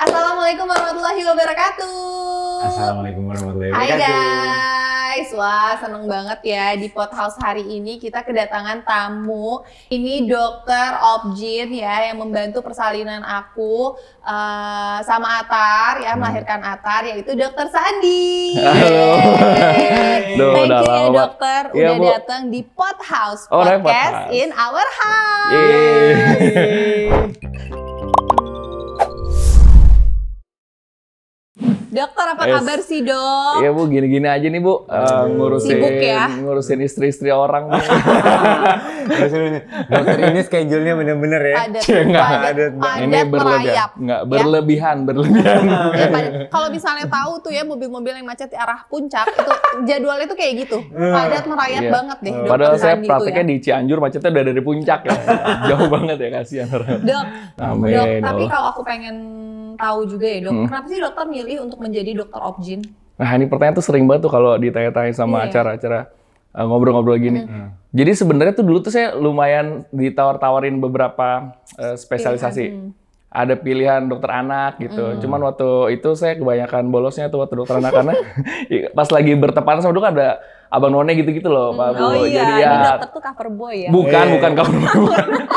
Assalamualaikum warahmatullahi wabarakatuh. Assalamualaikum warahmatullahi wabarakatuh. Hai guys, wah seneng banget ya di Pot House hari ini kita kedatangan tamu. Ini dokter Objin ya yang membantu persalinan aku uh, sama Atar ya hmm. melahirkan Atar yaitu dokter Sandi. Halo. Thank you ya dokter ya, udah datang di Pot House oh, podcast in our house. Yeay. Dok, dokter apa yes. kabar sih dok? Iya bu, gini-gini aja nih bu, uh, ngurusin Sibuk ya? ngurusin istri-istri orang. dokter ini schedule-nya bener-bener ya? Ada iya, nggak ada ini berlebihan, nggak berlebihan, ya? berlebihan. ya, Kalau misalnya tahu tuh ya mobil-mobil yang macet di arah puncak itu jadwalnya tuh kayak gitu, hmm. padat merayap yeah. banget deh. Hmm. Padahal saya gitu prakteknya ya. di Cianjur macetnya udah dari puncak ya, jauh banget ya kasihan orang. Dok, Amin, dok, dok, ya tapi kalau aku pengen tahu juga ya dok, hmm. kenapa sih dokter milih untuk menjadi jadi dokter opjin? Nah ini pertanyaan tuh sering banget tuh kalau ditanya-tanya sama iya. acara-acara yeah. ngobrol-ngobrol gini. Hmm. Jadi sebenarnya tuh dulu tuh saya lumayan ditawar-tawarin beberapa uh, spesialisasi. Pilihan. Mm. Ada pilihan dokter anak gitu. Hmm. Cuman waktu itu saya kebanyakan bolosnya tuh waktu dokter anak karena pas lagi bertepatan sama dulu ada Abang None gitu-gitu loh, Pak hmm. Bu. Oh iya, Jadi ya, ini cover boy ya? Bukan, iya. bukan cover boy.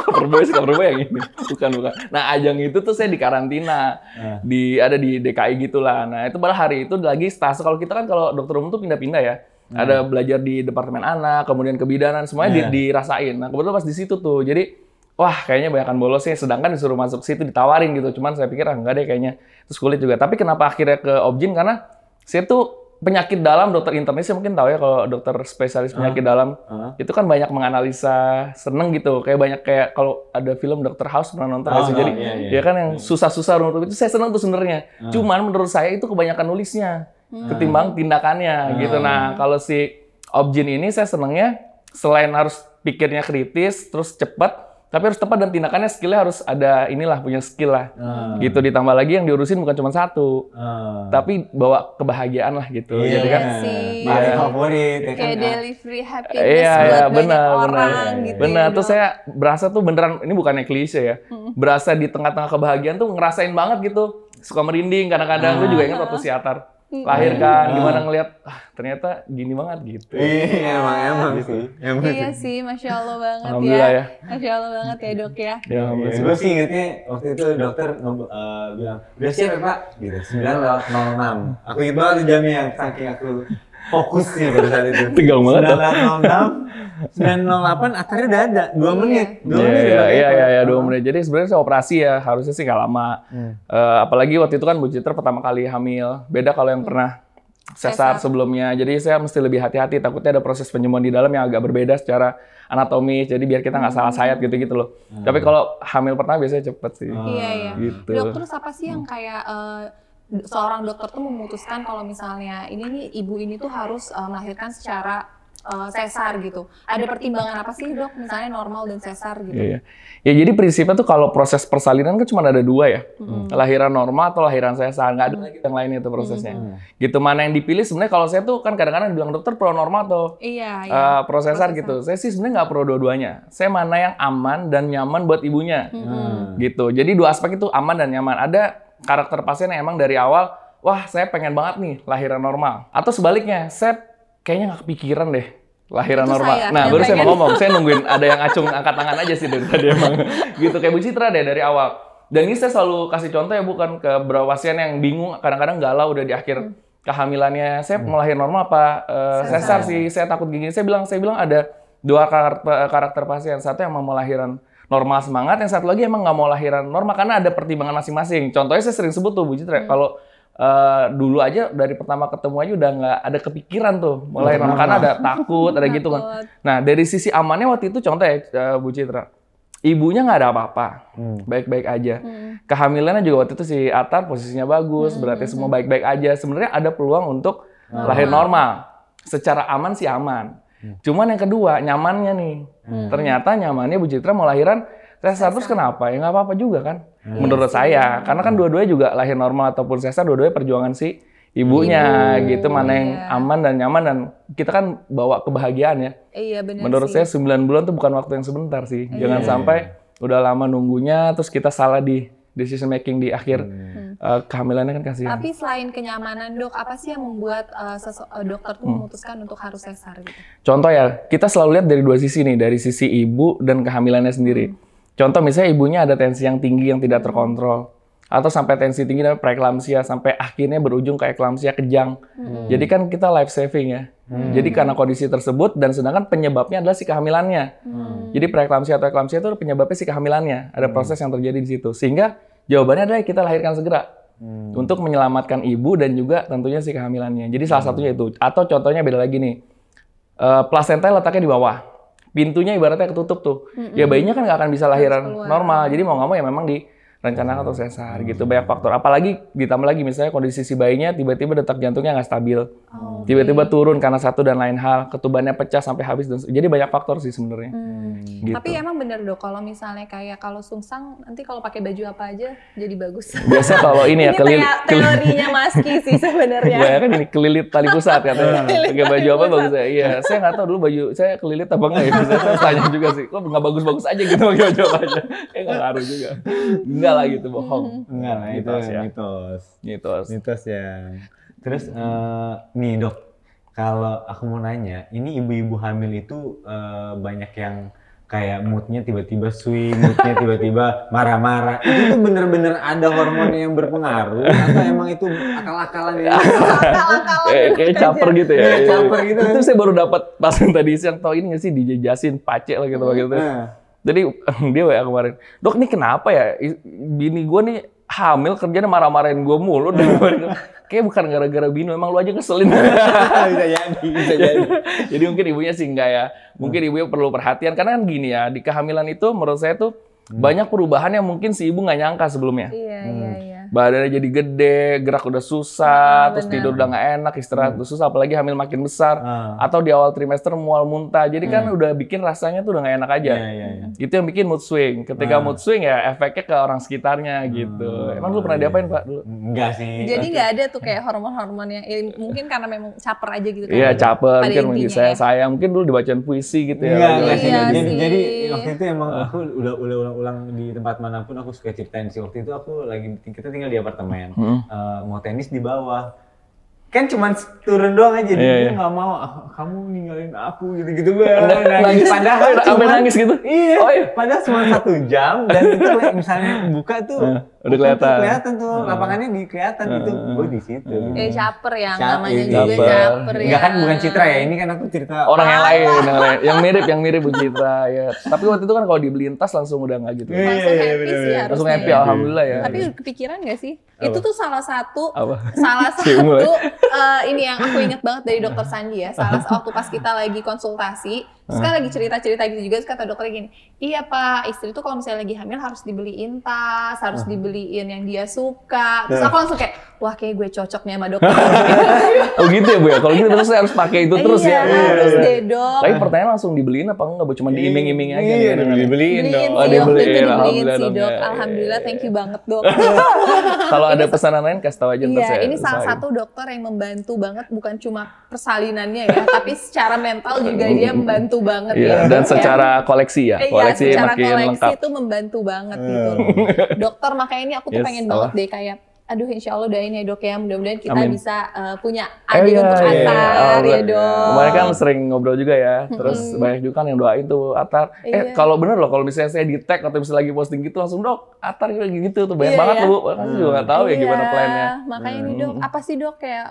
cover boy, cover boy yang ini. Bukan, bukan. Nah, ajang itu tuh saya di karantina. eh. Di ada di DKI gitulah. Nah, itu pada hari itu lagi stase kalau kita kan kalau dokter umum tuh pindah-pindah ya. Hmm. Ada belajar di departemen anak, kemudian kebidanan, semuanya yeah. dirasain. Nah, kebetulan pas di situ tuh. Jadi wah kayaknya banyak bolos bolosnya sedangkan disuruh masuk situ ditawarin gitu cuman saya pikir ah, enggak deh kayaknya terus kulit juga tapi kenapa akhirnya ke objin karena saya tuh penyakit dalam dokter internis ya mungkin tahu ya kalau dokter spesialis ah, penyakit uh, dalam uh. itu kan banyak menganalisa seneng gitu kayak banyak kayak kalau ada film dokter house pernah nonton oh, sih ah, jadi jadi yeah, yeah. ya kan yang iya. susah-susah untuk itu saya seneng tuh sebenarnya uh. cuman menurut saya itu kebanyakan nulisnya uh. ketimbang tindakannya uh. gitu nah kalau si objin ini saya senengnya selain harus pikirnya kritis terus cepat tapi harus tepat dan tindakannya skillnya harus ada inilah punya skill lah hmm. gitu ditambah lagi yang diurusin bukan cuma satu hmm. tapi bawa kebahagiaan lah gitu yeah. jadi kan yeah. yeah. favorit ya kayak kan? delivery happiness yeah, buat yeah, iya, Benar. orang iya, iya, gitu ya, benar tuh saya berasa tuh beneran ini bukannya klise ya berasa di tengah-tengah kebahagiaan tuh ngerasain banget gitu suka merinding kadang-kadang hmm. tuh juga ingat waktu siatar Iya. lahirkan, ah. gimana ngelihat ah, ternyata gini banget gitu. Iya emang emang gitu. sih. Emang iya sih, masya Allah banget ya. ya. Masya Allah banget ya dok ya. Ya, ya. gue sih ingetnya waktu itu dokter uh, bilang udah siap ya pak, gitu sembilan lewat nol enam. Aku ingat banget jamnya yang saking aku fokusnya pada saat itu. Tegang banget. Sembilan lewat nol enam, 908 akhirnya udah ada, dua iya. menit. dua yeah, menit. Iya, iya, iya, menit. Jadi sebenarnya saya operasi ya, harusnya sih nggak lama. yeah. Iya. Uh, apalagi waktu itu kan Bu Citra pertama kali hamil. Beda kalau yang hmm. pernah sesar sebelumnya. Jadi saya mesti lebih hati-hati, takutnya ada proses penyembuhan di dalam yang agak berbeda secara anatomi. Jadi biar kita nggak hmm. salah sayat gitu-gitu loh. Hmm. Tapi kalau hamil pertama biasanya cepet sih. Hmm. Iya, hmm. iya. Gitu. Dok, terus apa sih yang kayak... Uh, seorang dokter tuh memutuskan kalau misalnya ini nih ibu ini tuh harus eh, melahirkan secara Eh, sesar gitu. gitu. Ada pertimbangan apa sih gitu? dok nah, misalnya normal dan sesar gitu? Iya, iya. Ya jadi prinsipnya tuh kalau proses persalinan kan cuma ada dua ya, hmm. lahiran normal atau lahiran sesar nggak ada hmm. yang lainnya itu prosesnya. Hmm. Gitu mana yang dipilih sebenarnya kalau saya tuh kan kadang-kadang bilang dokter pro normal atau iya, eh, iya. Uh, prosesar, gitu. Saya sih sebenarnya nggak pro dua-duanya. Saya mana yang aman dan nyaman buat ibunya. Hmm. Gitu. Jadi dua aspek itu aman dan nyaman. Ada karakter pasien yang emang dari awal wah saya pengen banget nih lahiran normal atau sebaliknya saya kayaknya nggak kepikiran deh lahiran normal. nah, baru saya mau ngomong, saya nungguin ada yang acung angkat tangan aja sih dari tadi emang. Gitu kayak Bu Citra deh dari awal. Dan ini saya selalu kasih contoh ya bukan ke berawasian yang bingung kadang-kadang galau udah di akhir kehamilannya. Saya mau lahir normal apa eh, sesar sih? Saya takut gigi. Saya bilang saya bilang ada dua eh, karakter, pasien. Satu yang mau lahiran normal semangat, yang satu lagi emang nggak mau lahiran normal karena ada pertimbangan masing-masing. Contohnya saya sering sebut tuh Bu Citra, hmm. kalau Uh, dulu aja dari pertama ketemu aja udah nggak ada kepikiran tuh mulai hmm. karena ada takut ada gitu kan nah dari sisi amannya waktu itu contoh ya uh, Bu Citra ibunya nggak ada apa-apa hmm. baik-baik aja hmm. kehamilannya juga waktu itu si Atar posisinya bagus hmm. berarti semua baik-baik aja sebenarnya ada peluang untuk hmm. lahir normal secara aman sih aman hmm. cuman yang kedua nyamannya nih hmm. ternyata nyamannya Bu Citra mau lahiran tes 100 kenapa ya nggak apa-apa juga kan Hmm. Menurut saya, karena kan dua-duanya juga lahir normal ataupun sesar, dua-duanya perjuangan si ibunya Ibu. Iya. gitu, mana yang iya. aman dan nyaman dan kita kan bawa kebahagiaan ya. Iya benar Menurut sih. saya 9 bulan tuh bukan waktu yang sebentar sih. Jangan sampai udah lama nunggunya terus kita salah di decision making di akhir hmm. uh, kehamilannya kan kasihan. Tapi selain kenyamanan, Dok, apa sih yang membuat uh, dokter tuh hmm. memutuskan untuk harus sesar gitu? Contoh ya, kita selalu lihat dari dua sisi nih, dari sisi ibu dan kehamilannya sendiri. Hmm Contoh misalnya ibunya ada tensi yang tinggi yang tidak terkontrol atau sampai tensi tinggi dan preeklamsia sampai akhirnya berujung ke eklamsia kejang. Hmm. Jadi kan kita life saving ya. Hmm. Jadi karena kondisi tersebut dan sedangkan penyebabnya adalah si kehamilannya. Hmm. Jadi preeklamsia atau eklamsia itu penyebabnya si kehamilannya. Ada hmm. proses yang terjadi di situ. Sehingga jawabannya adalah kita lahirkan segera hmm. untuk menyelamatkan ibu dan juga tentunya si kehamilannya. Jadi salah hmm. satunya itu. Atau contohnya beda lagi nih. Uh, eh, placenta letaknya di bawah pintunya ibaratnya ketutup tuh. Mm -hmm. Ya bayinya kan nggak akan bisa lahiran normal. Jadi mau nggak mau ya memang di rencana atau sesar hmm. gitu banyak faktor apalagi ditambah lagi misalnya kondisi si bayinya tiba-tiba detak jantungnya nggak stabil oh, tiba-tiba iya. turun karena satu dan lain hal ketubannya pecah sampai habis dan jadi banyak faktor sih sebenarnya hmm. gitu. tapi emang bener dok kalau misalnya kayak kalau sungsang nanti kalau pakai baju apa aja jadi bagus biasa kalau ini ya kelilit teorinya maski sih sebenarnya iya, kan ini kelilit tali pusat katanya pakai baju apa bagus ya iya saya nggak tahu dulu baju saya kelilit apa enggak ya saya tanya juga sih kok nggak bagus-bagus aja gitu baju apa aja nggak ngaruh juga nggak enggak lah gitu bohong. Hmm. Enggak lah itu mitos ya. mitos. Mitos. Mitos ya. Terus uh, nih dok, kalau aku mau nanya, ini ibu-ibu hamil itu uh, banyak yang kayak moodnya tiba-tiba swing, moodnya tiba-tiba marah-marah. Itu bener-bener ada hormon yang berpengaruh atau emang itu akal-akalan ya? Kayak kayak caper gitu ya. caper gitu. Itu saya baru dapat pas tadi siang tau ini nggak sih dijajasin pacek lah gitu gitu. Jadi dia WA kemarin, dok ini kenapa ya bini gue nih hamil kerjanya marah-marahin gue mulu Kayaknya bukan gara-gara Bini, emang lu aja ngeselin bisa jadi bisa jadi jadi mungkin ibunya sih enggak ya mungkin hmm. ibunya perlu perhatian karena kan gini ya di kehamilan itu menurut saya tuh hmm. banyak perubahan yang mungkin si ibu nggak nyangka sebelumnya iya hmm. iya iya badannya jadi gede, gerak udah susah, nah, terus bener. tidur udah gak enak, istirahat hmm. udah susah, apalagi hamil makin besar, ah. atau di awal trimester mual muntah, jadi kan hmm. udah bikin rasanya tuh udah gak enak aja. Yeah, yeah, yeah. Itu yang bikin mood swing. Ketika ah. mood swing ya efeknya ke orang sekitarnya gitu. Hmm. Emang lu pernah diapain pak? Dulu? Enggak sih. Jadi nggak ada tuh kayak hormon-hormon yang ya, mungkin karena memang caper aja gitu. Kan. Iya kan? caper, Pada mungkin mungkin saya ya. sayang, saya mungkin dulu dibacain puisi gitu ya. Iya, iya, iya jadi, jadi waktu itu emang aku udah ulang-ulang di tempat manapun aku suka ceritain sih waktu itu aku lagi kita tinggal tinggal di apartemen hmm. uh, mau tenis di bawah kan cuma turun doang aja yeah, dia yeah. nggak mau ah, kamu ninggalin aku gitu gitu gue nangis padahal cuman, nangis gitu iya, oh, iya. padahal cuma satu jam dan itu misalnya buka tuh iya udah kelihatan. Kelihatan tuh lapangannya di kelihatan gitu. Gue oh, di situ. Eh caper ya namanya juga caper ya. Enggak kan bukan Citra ya, ini kan aku cerita orang yang lain, yang lain. Yang mirip, yang mirip Bu Citra ya. Tapi waktu itu kan kalau dibeliin tas langsung udah enggak gitu. Langsung iya, iya, iya, happy sih Langsung happy alhamdulillah ya. Tapi kepikiran gak sih? Itu tuh salah satu salah satu eh, ini yang aku inget banget dari dokter Sandi ya. Salah waktu pas kita lagi konsultasi Terus kan lagi cerita-cerita gitu juga, terus kata dokter gini, iya pak, istri tuh kalau misalnya lagi hamil harus dibeliin tas, harus dibeliin yang dia suka. Terus iya. aku langsung kayak, wah kayak gue cocok nih sama dokter. oh gitu ya Bu ya, kalau gitu terus saya harus pakai itu terus iya, ya. Iya, harus iya, deh dok. Tapi pertanyaan langsung dibeliin apa enggak, Bu? Cuma diiming-iming aja. Iya, gitu kan ya? dibeliin, dibeliin Oh, dibeliin, dibeliin sih dok. Ya, ya, Alhamdulillah, thank you banget dok. kalau ada pesanan lain kasih tau aja ntar saya. ini salah satu dokter yang membantu banget, bukan cuma persalinannya ya, tapi secara mental juga dia membantu membantu banget yeah. ya. Dan iya. secara koleksi ya, iya, koleksi makin koleksi lengkap. itu membantu banget iya. gitu. Dokter makanya ini aku tuh yes, pengen Allah. banget deh kayak aduh insya Allah doain ya dok ya mudah-mudahan kita Amin. bisa uh, punya eh, adik eh, iya, untuk iya, Atar iya. ya dok. Kemarin kan sering ngobrol juga ya, terus -hmm. banyak juga kan yang doain tuh Atar. Eh, iya. Eh kalau bener loh kalau misalnya saya di tag atau misalnya lagi posting gitu langsung dok Atar gitu gitu tuh banyak iya, banget iya. lu, kan hmm. juga nggak tahu ya gimana plannya. Makanya hmm. nih dok, apa sih dok kayak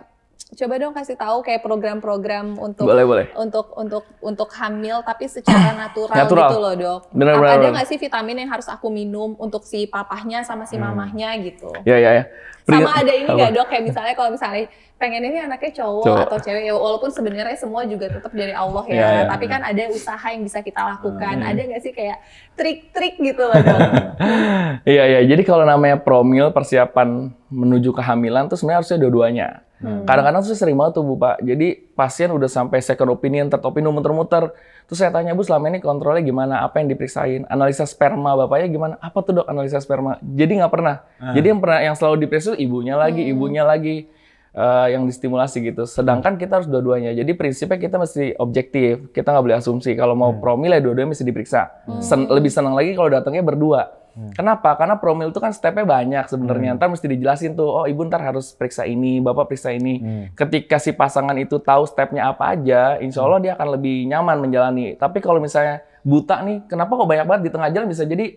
coba dong kasih tahu kayak program-program untuk boleh, boleh. untuk untuk untuk hamil tapi secara natural, natural. gitu loh dok. Bener, bener, ada nggak sih vitamin yang harus aku minum untuk si papahnya sama si hmm. mamahnya hmm. gitu? Ya ya ya. sama ada ini nggak dok kayak misalnya kalau misalnya pengen ini anaknya cowok, cowok. atau cewek ya walaupun sebenarnya semua juga tetap dari Allah ya, ya, ya tapi ya. kan ada usaha yang bisa kita lakukan hmm. ada nggak sih kayak trik-trik gitu loh dok? Iya iya jadi kalau namanya promil persiapan menuju kehamilan tuh sebenarnya harusnya dua-duanya kadang hmm. Kadang-kadang tuh sering banget tuh Bu Pak. Jadi pasien udah sampai second opinion, third opinion muter-muter. Terus saya tanya Bu selama ini kontrolnya gimana? Apa yang diperiksain? Analisa sperma bapaknya gimana? Apa tuh dok analisa sperma? Jadi nggak pernah. Hmm. Jadi yang pernah yang selalu diperiksa ibunya lagi, hmm. ibunya lagi uh, yang distimulasi gitu. Sedangkan kita harus dua-duanya. Jadi prinsipnya kita mesti objektif. Kita nggak boleh asumsi. Kalau mau hmm. promil ya dua-duanya mesti diperiksa. Hmm. Sen lebih senang lagi kalau datangnya berdua. Hmm. Kenapa? Karena promil itu kan stepnya banyak sebenarnya. Hmm. Ntar mesti dijelasin tuh, oh ibu ntar harus periksa ini, bapak periksa ini. Hmm. Ketika si pasangan itu tahu stepnya apa aja, insya Allah hmm. dia akan lebih nyaman menjalani. Tapi kalau misalnya buta nih, kenapa kok banyak banget di tengah jalan bisa jadi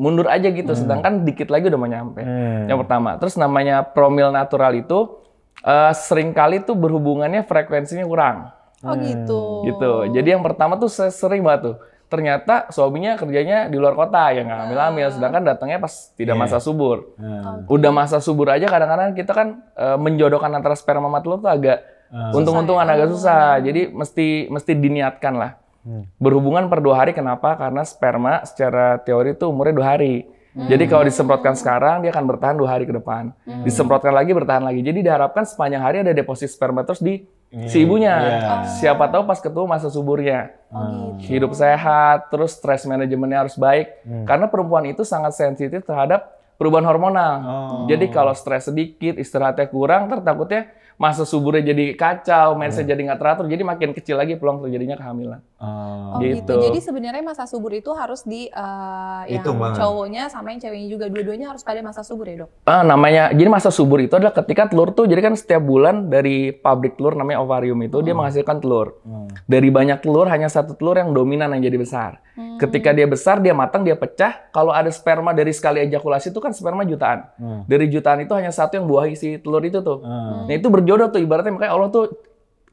mundur aja gitu. Hmm. Sedangkan dikit lagi udah mau nyampe. Hmm. Yang pertama. Terus namanya promil natural itu uh, eh, kali tuh berhubungannya frekuensinya kurang. Oh gitu. Gitu. Jadi yang pertama tuh sering banget tuh ternyata suaminya kerjanya di luar kota yang ngambil-ambil ah. sedangkan datangnya pas tidak iya. masa subur. Uh. Udah masa subur aja kadang-kadang kita kan uh, menjodohkan antara sperma sama telur tuh agak uh. untung-untungan ya. agak susah. Jadi mesti mesti diniatkan lah. Hmm. Berhubungan per dua hari kenapa? Karena sperma secara teori itu umurnya dua hari. Hmm. Jadi kalau disemprotkan sekarang dia akan bertahan dua hari ke depan. Hmm. Disemprotkan lagi bertahan lagi. Jadi diharapkan sepanjang hari ada deposit sperma terus di Iya, si ibunya. Yeah. Siapa tahu pas ketemu masa suburnya. Oh, hmm. gitu. Hidup sehat, terus stress manajemennya harus baik. Hmm. Karena perempuan itu sangat sensitif terhadap perubahan hormonal. Oh. Jadi kalau stres sedikit, istirahatnya kurang, tertakutnya masa suburnya jadi kacau, mensnya hmm. jadi nggak teratur, jadi makin kecil lagi peluang terjadinya kehamilan. Oh, oh gitu. gitu. Jadi sebenarnya masa subur itu harus di uh, yang cowoknya sama yang ceweknya juga dua-duanya harus pada masa subur ya dok? Uh, namanya, jadi masa subur itu adalah ketika telur tuh, jadi kan setiap bulan dari pabrik telur namanya ovarium itu hmm. dia menghasilkan telur. Hmm. Dari banyak telur hanya satu telur yang dominan yang jadi besar. Hmm. Ketika dia besar, dia matang, dia pecah. Kalau ada sperma dari sekali ejakulasi itu kan sperma jutaan. Hmm. Dari jutaan itu hanya satu yang buah isi telur itu tuh. Hmm. Nah itu berjodoh tuh ibaratnya makanya Allah tuh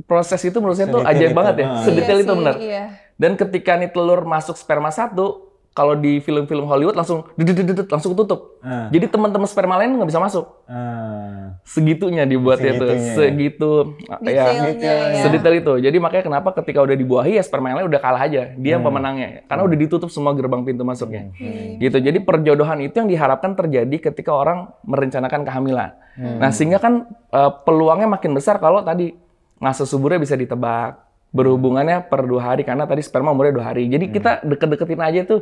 proses itu menurut saya tuh ajaib banget ya. Hmm. Sedetail iya itu benar. Iya. Dan ketika nih telur masuk sperma satu, kalau di film-film Hollywood langsung dedet langsung tutup. Uh. Jadi teman-teman sperma lain nggak bisa masuk. Uh. Segitunya dibuatnya itu, ya. segitu ah, ya, ya. sedetail itu. Jadi makanya kenapa ketika udah dibuahi ya sperma lain udah kalah aja, dia hmm. pemenangnya. Karena udah ditutup semua gerbang pintu masuknya. Hmm. hmm. Gitu. Jadi perjodohan itu yang diharapkan terjadi ketika orang merencanakan kehamilan. Hmm. Nah, sehingga kan uh, peluangnya makin besar kalau tadi masa suburnya bisa ditebak berhubungannya per dua hari karena tadi sperma umurnya dua hari jadi hmm. kita deket-deketin aja tuh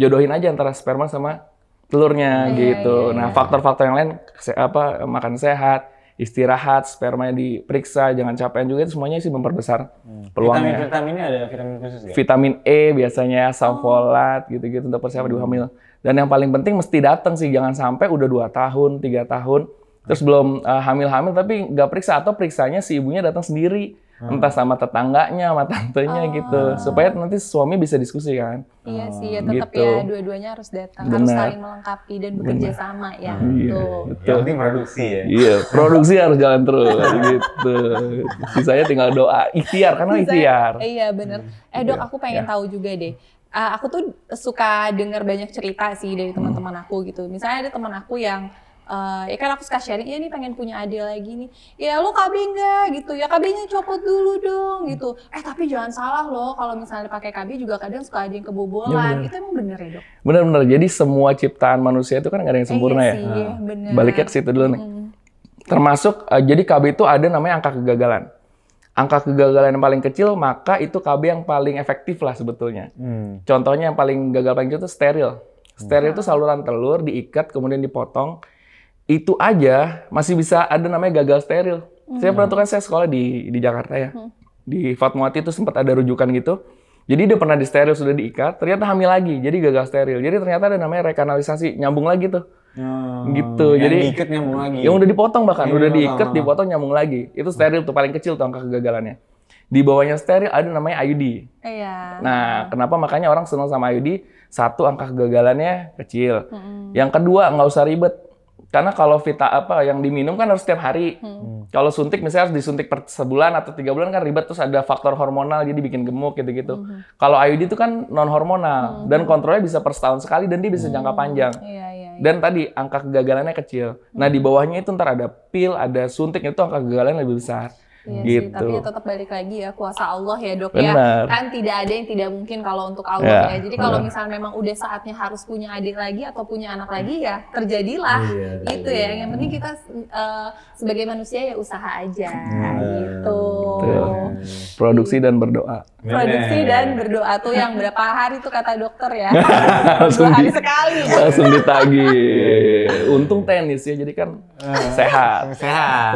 jodohin aja antara sperma sama telurnya yeah, iya, gitu. Iya, nah, iya. faktor-faktor yang lain se apa makan sehat, istirahat, spermanya diperiksa, jangan capean juga itu semuanya sih memperbesar hmm. peluangnya. Vitamin vitaminnya ada vitamin khusus ya? Vitamin E biasanya, asam oh. folat gitu-gitu untuk persiapan ibu hamil. Dan yang paling penting mesti datang sih, jangan sampai udah dua tahun, tiga tahun terus belum hamil eh, hamil-hamil tapi nggak periksa atau periksanya si ibunya datang sendiri hmm. entah sama tetangganya, sama tantenya oh. gitu, supaya nanti suami bisa diskusi kan. Iya sih, ya tetap gitu. ya dua-duanya harus datang, Bener. harus saling melengkapi dan bekerja Bener. sama ya. Hmm. Iya, betul. Yang produksi ya. Iya, produksi harus jalan terus gitu. Sisanya tinggal doa, ikhtiar karena ikhtiar. Iya benar. Hmm. Eh dok, iya. aku pengen ya. tahu juga deh uh, aku tuh suka dengar banyak cerita sih dari teman-teman aku gitu. Misalnya ada teman aku yang uh, ya kan aku suka sharing ya ini pengen punya adik lagi nih ya lu KB enggak gitu ya KB-nya copot dulu dong gitu eh tapi jangan salah loh kalau misalnya pakai KB juga kadang suka ada yang kebobolan ya, bener. itu emang bener ya dok bener-bener jadi semua ciptaan manusia itu kan nggak ada yang iya sempurna eh, iya sih, ya nah, bener. baliknya ke situ dulu nih hmm. termasuk uh, jadi KB itu ada namanya angka kegagalan angka kegagalan yang paling kecil maka itu KB yang paling efektif lah sebetulnya. Hmm. Contohnya yang paling gagal paling kecil itu steril. Steril itu saluran telur diikat kemudian dipotong itu aja masih bisa ada namanya gagal steril. Hmm. Saya pernah tuh kan saya sekolah di di Jakarta ya. Hmm. Di Fatmawati itu sempat ada rujukan gitu. Jadi dia pernah di steril sudah diikat, ternyata hamil lagi, jadi gagal steril. Jadi ternyata ada namanya rekanalisasi, nyambung lagi tuh. Hmm, gitu. Yang jadi diikat nyambung lagi. Yang udah dipotong bahkan, ya, udah diikat, dipotong nyambung lagi. Itu steril tuh paling kecil tuh angka kegagalannya. Di bawahnya steril ada namanya IUD. Iya. Nah, kenapa makanya orang senang sama IUD? Satu angka kegagalannya kecil. Hmm. Yang kedua nggak usah ribet karena kalau vita apa yang diminum kan harus setiap hari. Hmm. hmm. Kalau suntik misalnya harus disuntik per sebulan atau tiga bulan kan ribet terus ada faktor hormonal jadi bikin gemuk gitu-gitu. Hmm. Kalau IUD itu kan non hormonal hmm. dan kontrolnya bisa per setahun sekali dan dia bisa hmm. jangka panjang. Iya, iya, iya. Dan tadi angka kegagalannya kecil. Hmm. Nah di hmm. bawahnya itu ntar ada pil, ada suntik itu angka kegagalan lebih besar. Iya gitu. sih, tapi tetap balik lagi ya kuasa Allah ya dok ya. Benar. ya. Kan tidak ada yang tidak mungkin kalau untuk Allah ya. ya. Jadi kalau misalnya memang udah saatnya harus punya adik lagi atau punya anak lagi ya terjadilah iya, iya gitu iya. ya. Yang penting iya. kita uh, sebagai manusia ya usaha aja gitu. Tuh. Produksi dan berdoa. Produksi dan berdoa tuh yang berapa hari tuh kata dokter ya? Dua hari di, sekali. Langsung ditagi. Untung tenis ya jadi kan sehat. Sehat. sehat.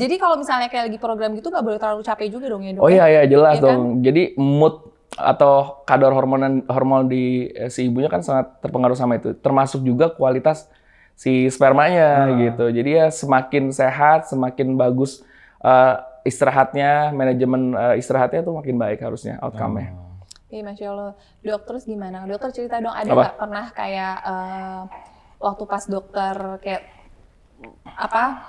Jadi kalau misalnya kayak lagi program program gitu nggak boleh terlalu capek juga dong ya dok? Oh iya ya? iya jelas ya, dong. Kan? Jadi mood atau kadar hormon hormon di eh, si ibunya kan sangat terpengaruh sama itu. Termasuk juga kualitas si spermanya hmm. gitu. Jadi ya semakin sehat, semakin bagus uh, istirahatnya, manajemen uh, istirahatnya tuh makin baik harusnya outcome-nya. Hmm. Ah. Oke, iya, Masya Allah. Dok, terus gimana? Dokter cerita dong, ada nggak pernah kayak uh, waktu pas dokter kayak apa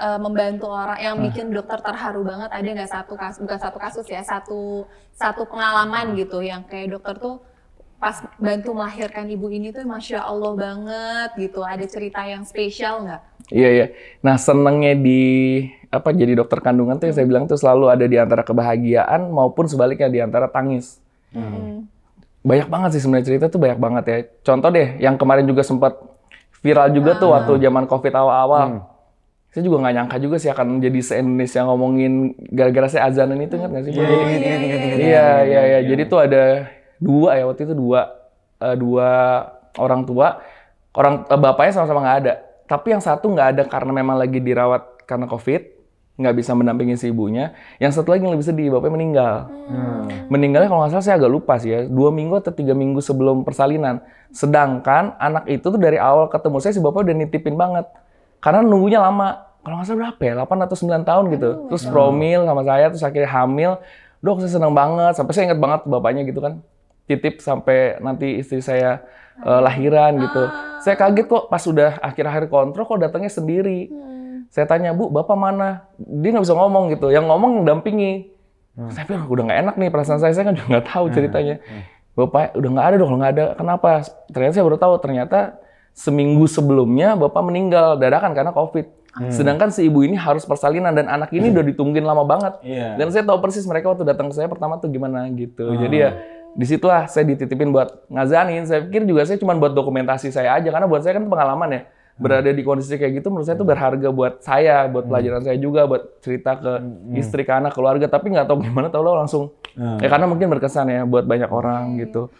uh, membantu orang yang hmm. bikin dokter terharu banget ada nggak satu kasus bukan satu kasus ya satu satu pengalaman gitu yang kayak dokter tuh pas bantu melahirkan ibu ini tuh masya allah banget gitu ada cerita yang spesial nggak? Iya iya. Nah senengnya di apa jadi dokter kandungan tuh yang saya bilang tuh selalu ada di antara kebahagiaan maupun sebaliknya di antara tangis. Hmm. Banyak banget sih sebenarnya cerita tuh banyak banget ya. Contoh deh yang kemarin juga sempat viral juga tuh ah. waktu zaman covid awal-awal. Hmm saya juga nggak nyangka juga sih akan jadi se-Indonesia ngomongin gara-gara saya azanan itu tuh nggak sih? Iya, iya, iya, iya, Jadi tuh ada dua ya waktu itu dua uh, dua orang tua, orang uh, bapaknya sama-sama nggak ada. Tapi yang satu nggak ada karena memang lagi dirawat karena COVID, nggak bisa mendampingi si ibunya. Yang satu lagi yang lebih sedih, bapaknya meninggal. Hmm. Meninggalnya kalau nggak salah saya agak lupa sih ya, dua minggu atau tiga minggu sebelum persalinan. Sedangkan anak itu tuh dari awal ketemu saya si bapak udah nitipin banget karena nunggunya lama. Kalau nggak salah berapa ya? 8 atau 9 tahun gitu. Aduh, terus promil ya sama saya, terus akhirnya hamil. Dok, saya senang banget. Sampai saya ingat banget bapaknya gitu kan. Titip sampai nanti istri saya uh, lahiran gitu. Ah. Saya kaget kok pas sudah akhir-akhir kontrol kok datangnya sendiri. Hmm. Saya tanya, Bu, Bapak mana? Dia nggak bisa ngomong gitu. Yang ngomong dampingi. Hmm. Saya bilang, udah nggak enak nih perasaan saya. Saya kan juga nggak tahu hmm, ceritanya. Hmm. Bapak, udah nggak ada dong, nggak ada. Kenapa? Ternyata saya baru tahu, ternyata seminggu sebelumnya bapak meninggal dadakan karena covid. Hmm. Sedangkan si ibu ini harus persalinan dan anak ini hmm. udah ditungguin lama banget. Yeah. Dan saya tahu persis mereka waktu datang ke saya pertama tuh gimana gitu. Hmm. Jadi ya disitulah saya dititipin buat ngazanin. Saya pikir juga saya cuma buat dokumentasi saya aja karena buat saya kan pengalaman ya hmm. berada di kondisi kayak gitu menurut saya itu hmm. berharga buat saya, buat pelajaran hmm. saya juga, buat cerita ke hmm. istri, ke anak, keluarga. Tapi nggak tahu gimana, tahu lo langsung hmm. ya karena mungkin berkesan ya buat banyak orang gitu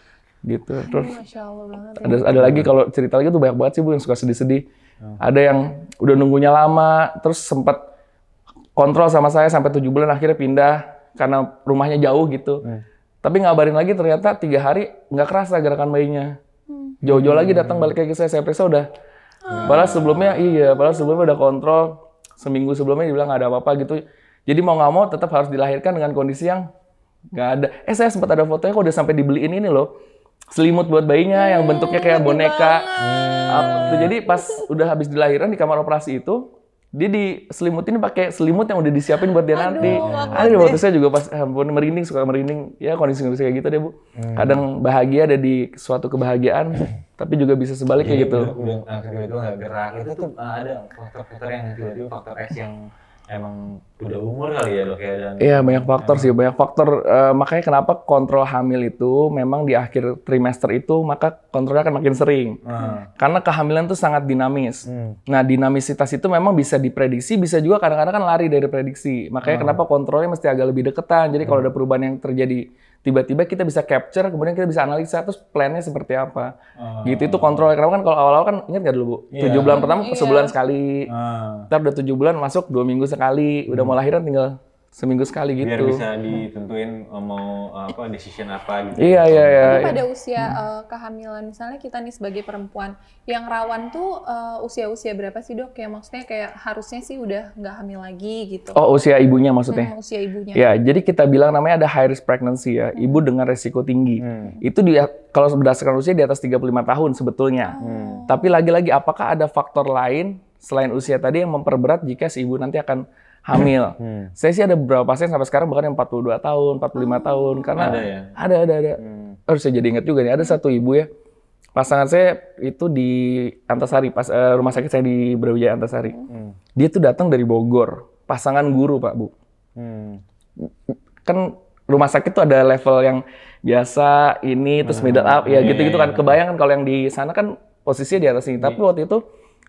gitu iya, terus Allah ada ya. ada lagi kalau cerita lagi tuh banyak banget sih bu yang suka sedih-sedih Oh. ada yang udah nunggunya lama terus sempat kontrol sama saya sampai tujuh bulan akhirnya pindah karena rumahnya jauh gitu Eh. tapi ngabarin lagi ternyata tiga hari nggak kerasa gerakan bayinya hmm. jauh-jauh lagi datang balik lagi ke saya saya periksa udah hmm. padahal sebelumnya iya padahal sebelumnya udah kontrol seminggu sebelumnya dibilang nggak ada apa-apa gitu jadi mau nggak mau tetap harus dilahirkan dengan kondisi yang nggak ada eh saya sempat ada fotonya kok udah sampai dibeliin ini loh selimut buat bayinya hmm, yang bentuknya kayak boneka. Hmm. Tuh, jadi pas udah habis dilahiran di kamar operasi itu dia diselimutin pakai selimut yang udah disiapin buat dia Aduh, nanti. Ada waktu saya juga pas ya ampun merinding suka merinding. Ya kondisi kondisi kayak gitu deh, Bu. Hmm. Kadang bahagia ada di suatu kebahagiaan, tapi juga bisa sebaliknya gitu. Udah, udah, udah, udah gerak. Itu tuh ah, ada faktor-faktor yang tiba-tiba faktor S yang emang udah umur kali ya kayak dan iya banyak faktor emang. sih banyak faktor uh, makanya kenapa kontrol hamil itu memang di akhir trimester itu maka kontrolnya akan makin sering hmm. karena kehamilan itu sangat dinamis hmm. nah dinamisitas itu memang bisa diprediksi bisa juga kadang-kadang kan lari dari prediksi makanya hmm. kenapa kontrolnya mesti agak lebih deketan jadi kalau hmm. ada perubahan yang terjadi tiba-tiba kita bisa capture, kemudian kita bisa analisa terus plannya seperti apa. Uh. Gitu itu kontrol karena kan kalau awal-awal kan ingat nggak dulu bu, iya. tujuh yeah. bulan pertama yeah. sebulan sekali, uh. ntar udah tujuh bulan masuk dua minggu sekali, udah hmm. mau lahiran tinggal seminggu sekali gitu. Biar bisa ditentuin eh, mau eh, apa decision apa gitu. Iya iya iya. Tapi pada iya. usia hmm. uh, kehamilan misalnya kita nih sebagai perempuan yang rawan tuh usia usia-usia berapa sih dok? Ya maksudnya kayak harusnya sih udah nggak hamil lagi gitu. Oh usia ibunya maksudnya? Hmm, usia ibunya. Ya jadi kita bilang namanya ada high risk pregnancy ya, hmm. ibu dengan resiko tinggi. Hmm. Itu dia kalau berdasarkan usia di atas 35 tahun sebetulnya. Oh. Hmm. Tapi lagi-lagi apakah ada faktor lain selain usia tadi yang memperberat jika si ibu nanti akan hamil. Hmm. Saya sih ada beberapa pasien sampai sekarang bahkan yang 42 tahun, 45 tahun karena ada ya? ada ada ada. Hmm. Harus saya jadi ingat juga nih ada satu ibu ya. Pasangan saya itu di Antasari, pas uh, rumah sakit saya di Brawijaya Antasari. Hmm. Dia tuh datang dari Bogor, pasangan guru Pak Bu. Hmm. Kan rumah sakit itu ada level yang biasa ini terus hmm. middle up ya iya, gitu-gitu yeah, kan. Iya. Kebayang kan kalau yang di sana kan posisinya di atas ini. Yeah. Tapi iya. waktu itu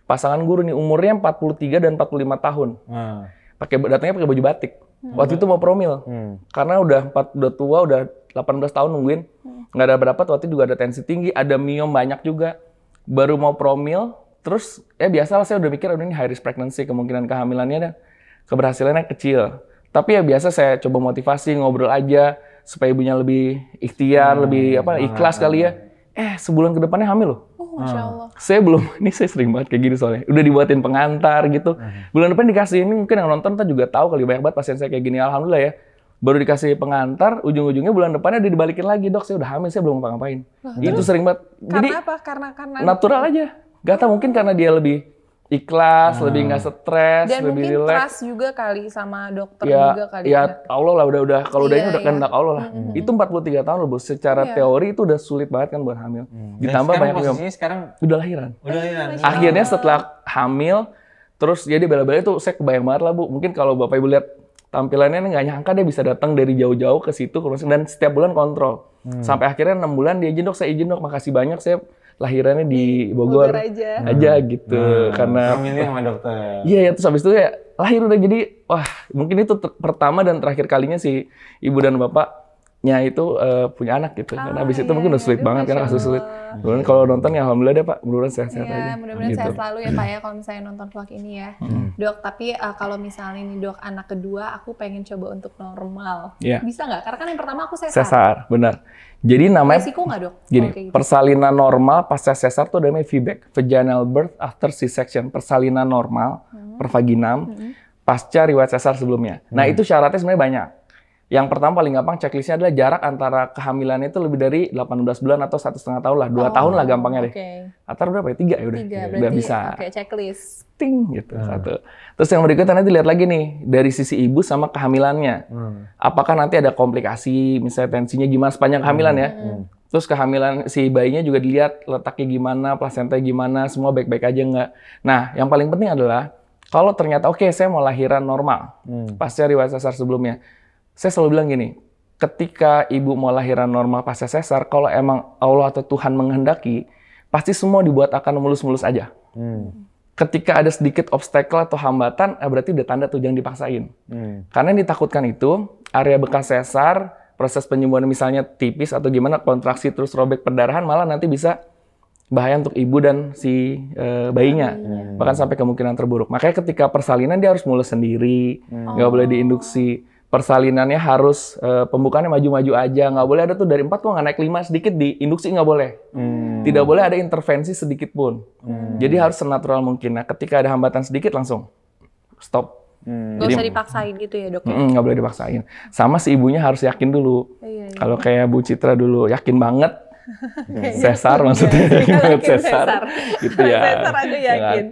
pasangan guru nih umurnya 43 dan 45 tahun. Hmm pakai datangnya pakai baju batik. Hmm. Waktu itu mau promil. Hmm. Karena udah empat udah tua, udah 18 tahun nungguin. Hmm. nggak ada berapa waktu itu juga ada tensi tinggi, ada miom banyak juga. Baru mau promil, terus ya biasa lah saya udah mikir udah ini high risk pregnancy, kemungkinan kehamilannya dan keberhasilannya kecil. Tapi ya biasa saya coba motivasi, ngobrol aja supaya ibunya lebih ikhtiar, hmm. lebih apa ikhlas kali ya. Hmm. Eh, sebulan ke depannya hamil loh Masya ah. Allah. Saya belum, ini saya sering banget kayak gini soalnya. Udah dibuatin pengantar gitu. Hmm. Bulan depan dikasih ini mungkin yang nonton tuh juga tahu kali banyak banget pasien saya kayak gini. Alhamdulillah ya. Baru dikasih pengantar, ujung-ujungnya bulan depannya udah dibalikin lagi. Dok, saya udah hamil, saya belum ngapa-ngapain. Gitu sering banget. Karena Jadi, apa? Karena, karena... Natural aja. Gak tau, mungkin karena dia lebih ikhlas, hmm. lebih ah. nggak stres, Dan lebih mungkin relax. trust juga kali sama dokter ya, juga kali. Ya, ya. Allah lah udah udah kalau iya, udah ini udah iya. kehendak Allah lah. itu hmm. Itu 43 tahun loh, Bos. Secara iya. teori itu udah sulit banget kan buat hamil. Hmm. Ditambah banyak banyak yang sekarang udah lahiran. Udah lahiran. Ya. Akhirnya setelah hamil terus ya bela-bela itu saya kebayang banget lah, Bu. Mungkin kalau Bapak Ibu lihat tampilannya nggak nyangka dia bisa datang dari jauh-jauh ke situ dan setiap bulan kontrol. Hmm. Sampai akhirnya enam bulan dia izin dok, saya izin dok, makasih banyak saya lahirannya di Bogor, Bogor aja. aja hmm. gitu hmm, karena sama dokter. Iya ya terus habis itu ya lahir udah jadi wah mungkin itu pertama dan terakhir kalinya sih ibu dan bapak nya itu uh, punya anak gitu. Ah, karena abis itu iya, mungkin udah sulit iya, banget karena kasus sulit. Kemudian kalau nonton ya alhamdulillah deh Pak, mudah-mudahan sehat-sehat ya, aja. mudah-mudahan gitu. sehat selalu ya Pak ya hmm. kalau misalnya nonton vlog ini ya. Hmm. Dok, tapi uh, kalau misalnya ini Dok anak kedua aku pengen coba untuk normal. Yeah. Bisa nggak? Karena kan yang pertama aku sesar. Sesar, benar. Jadi namanya Resiko nggak dok? Gini, okay, gitu. persalinan normal pasca sesar tuh namanya VBAC, vaginal birth after C-section. Persalinan normal hmm. per vaginam hmm. pasca riwayat sesar sebelumnya. Nah, hmm. Nah itu syaratnya sebenarnya banyak yang pertama paling gampang checklistnya adalah jarak antara kehamilannya itu lebih dari 18 bulan atau satu setengah tahun lah, dua oh, tahun lah gampangnya deh. Okay. Atau berapa ya? Tiga ya udah, Tiga, udah ya, bisa. Oke okay, checklist. Ting gitu hmm. satu. Terus yang berikutnya nanti lihat lagi nih dari sisi ibu sama kehamilannya. Hmm. Apakah nanti ada komplikasi, misalnya tensinya gimana sepanjang kehamilan hmm. ya? Hmm. Terus kehamilan si bayinya juga dilihat letaknya gimana, plasenta gimana, semua baik-baik aja nggak. Nah, yang paling penting adalah kalau ternyata oke okay, saya mau lahiran normal, hmm. pasca riwayat sesar sebelumnya saya selalu bilang gini, ketika ibu mau lahiran normal pasca sesar, kalau emang Allah atau Tuhan menghendaki, pasti semua dibuat akan mulus-mulus aja. Hmm. Ketika ada sedikit obstacle atau hambatan, eh, berarti udah tanda tuh jangan dipaksain. Hmm. Karena yang ditakutkan itu area bekas sesar, proses penyembuhan misalnya tipis atau gimana kontraksi terus robek perdarahan malah nanti bisa bahaya untuk ibu dan si e, bayinya hmm. bahkan sampai kemungkinan terburuk makanya ketika persalinan dia harus mulus sendiri hmm. nggak hmm. boleh oh. diinduksi persalinannya harus uh, pembukaannya maju-maju aja nggak boleh ada tuh dari empat kok nggak naik lima sedikit di induksi nggak boleh hmm. tidak boleh ada intervensi sedikit pun hmm. jadi harus senatural mungkin nah ketika ada hambatan sedikit langsung stop Hmm. Gak usah dipaksain gitu ya dok? Ya? Nggak boleh dipaksain. Sama si ibunya harus yakin dulu. Iya, iya. Kalau kayak Bu Citra dulu yakin banget, Gitu. sesar maksudnya gimana sesar gitu ya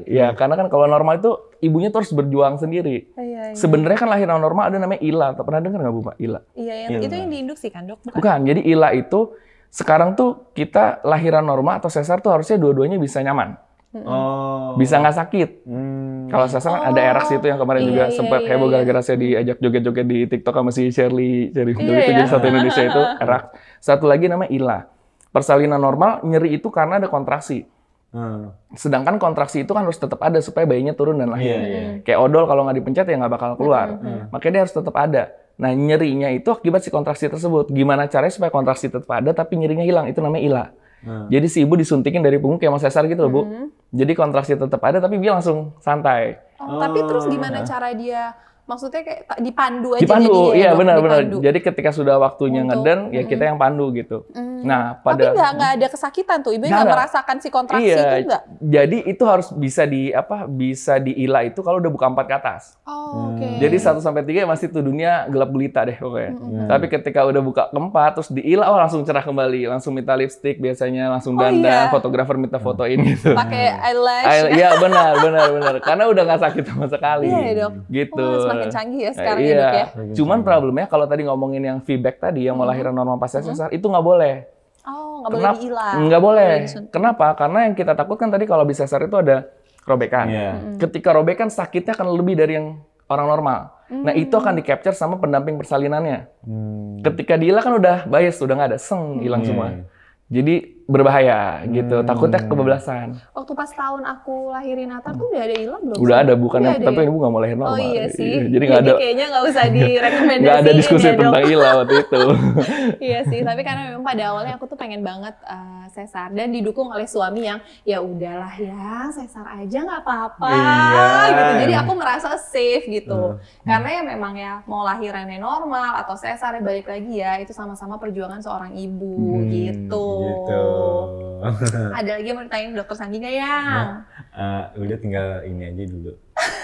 ya karena kan kalau normal itu ibunya terus berjuang sendiri iya, iya. sebenarnya kan lahiran normal ada namanya ila pernah dengar nggak bu pak ila iya yang itu yang diinduksi kan dok bukan? jadi ila itu sekarang tuh kita lahiran normal atau sesar tuh harusnya dua-duanya bisa nyaman oh. Bisa nggak sakit. Hmm. Kalau sesar kan ada oh. erak situ yang kemarin juga iya, sempat heboh gara-gara saya diajak joget-joget di TikTok sama si Shirley, Shirley iya, itu jadi satu Indonesia itu erak. Satu lagi namanya Ila persalinan normal nyeri itu karena ada kontraksi. Hmm. Sedangkan kontraksi itu kan harus tetap ada supaya bayinya turun dan lahir. Yeah, yeah. Kayak odol kalau nggak dipencet ya nggak bakal hmm, keluar. Hmm, hmm. Makanya dia harus tetap ada. Nah nyerinya itu akibat si kontraksi tersebut. Gimana caranya supaya kontraksi tetap ada tapi nyerinya hilang? Itu namanya ilah. Hmm. Jadi si ibu disuntikin dari punggung kayak mau sesar gitu loh bu. Hmm. Jadi kontraksi tetap ada tapi dia langsung santai. Oh, oh. Tapi terus oh, gimana iya. cara dia maksudnya kayak dipandu aja dipandu ya, iya ya, benar benar jadi ketika sudah waktunya Untuk, ngeden ya mm. kita yang pandu gitu mm. nah pada tapi nggak ada kesakitan tuh ibu nggak merasakan si kontraksi iya, itu nggak jadi itu harus bisa di apa bisa diila itu kalau udah buka empat ke atas oh, hmm. okay. jadi satu sampai tiga masih tuh dunia gelap gulita deh pokoknya mm. tapi ketika udah buka keempat terus diila, oh langsung cerah kembali langsung minta lipstick biasanya langsung dandan oh, iya. fotografer minta fotoin hmm. gitu pakai eyelash iya benar benar benar karena udah nggak sakit sama sekali iya, ya, dok. gitu oh, makin eh, canggih ya eh, sekarang iya. ya. Cuman problemnya kalau tadi ngomongin yang feedback tadi yang melahirkan mm-hmm. normal pas mm-hmm. sesar itu nggak boleh. Oh, nggak boleh diilang. Nggak boleh. Kenapa? Karena yang kita takutkan tadi kalau sesar itu ada robekan. Yeah. Mm-hmm. Ketika robekan sakitnya akan lebih dari yang orang normal. Hmm. Nah itu akan di capture sama pendamping persalinannya. Hmm. Ketika diilang kan udah bias, udah nggak ada seng hilang hmm. semua. Iya, iya. Jadi berbahaya gitu. Hmm. Takutnya kebebelasan. Waktu pas tahun aku lahirin Atar tuh udah ada hilang belum? Udah ada bukan udah ada tapi ya? ibu gak mau lahir oh normal. Oh iya sih. Iya, jadi nggak ada kayaknya nggak usah direkomendasikan. Gak ada ya, diskusi ya, tentang hilang waktu itu. iya sih, tapi karena memang pada awalnya aku tuh pengen banget uh, sesar dan didukung oleh suami yang ya udahlah ya sesar aja nggak apa-apa iya. gitu. Jadi aku merasa safe gitu. Hmm. Karena ya memang ya mau lahirannya normal atau sesar ya balik lagi ya itu sama-sama perjuangan seorang ibu hmm, gitu. gitu. Oh. Ada lagi yang mau ditanyain dokter Sandi gak ya? Nah, uh, udah tinggal ini aja dulu.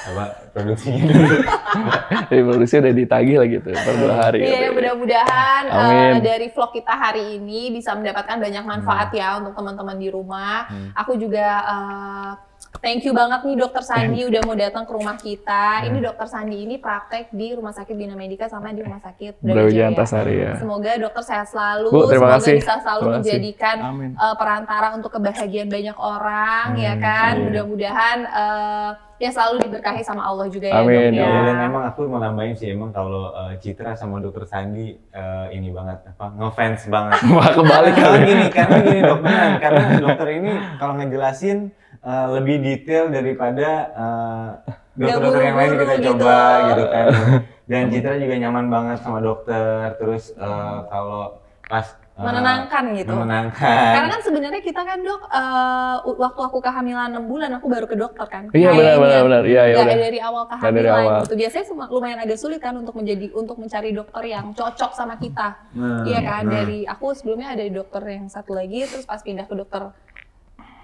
Apa produksinya dulu? Jadi iya, produksi udah ditagih lagi tuh per dua hari. Iya, ya, mudah-mudahan uh, dari vlog kita hari ini bisa mendapatkan banyak manfaat hmm. ya untuk teman-teman di rumah. Hmm. Aku juga uh, Thank you banget nih Dokter Sandi udah mau datang ke rumah kita. Ya. Ini Dokter Sandi ini praktek di Rumah Sakit Bina Medika sama di Rumah Sakit Brawijaya Antasari ya. Semoga dokter sehat selalu. Bu, terima Semoga bisa selalu terima menjadikan uh, perantara untuk kebahagiaan banyak orang hmm, ya kan. Iya. Mudah-mudahan uh, ya selalu diberkahi sama Allah juga ya Amin. ya. ya. Dan emang aku mau nambahin sih emang kalau uh, Citra sama Dokter Sandi uh, ini banget apa ngefans banget. Wah kebalik. karena gini, karena gini dokter, karena dokter ini kalau ngejelasin Eh, lebih detail daripada uh, dokter-dokter yang lain kita coba gitu, gitu kan. Dan Citra juga nyaman banget sama dokter. Terus uh, kalau pas uh, menenangkan gitu. Menenangkan. Karena kan sebenarnya kita kan dok, uh, waktu aku kehamilan 6 bulan aku baru ke dokter kan. Iya benar benar benar. Iya iya. dari awal kehamilan. Dari awal. Gitu. Biasanya lumayan agak sulit kan untuk menjadi untuk mencari dokter yang cocok sama kita. Nah, iya hmm, kan. Hmm. Dari aku sebelumnya ada dokter yang satu lagi, terus pas pindah ke dokter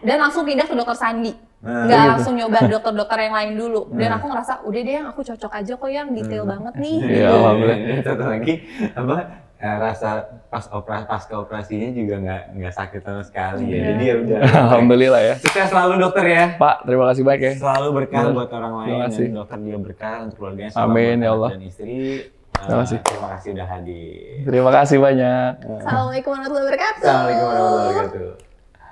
dan langsung pindah ke dokter Sandi nah, nggak iya. langsung nyoba dokter-dokter yang lain dulu dan nah. aku ngerasa udah deh yang aku cocok aja kok yang detail hmm. banget nih ya alhamdulillah iya, satu lagi apa eh, rasa pas operasi pas operasinya juga nggak nggak sakit sama sekali yeah. ya iya. jadi ya udah alhamdulillah ya sukses selalu dokter ya pak terima kasih banyak ya selalu berkah ya. buat orang lain dan dokter juga berkah untuk keluarganya amin ya Allah dan istri Terima eh, kasih. Terima kasih udah hadir. Terima kasih banyak. Eh. Assalamualaikum warahmatullahi wabarakatuh. Assalamualaikum warahmatullahi wabarakatuh.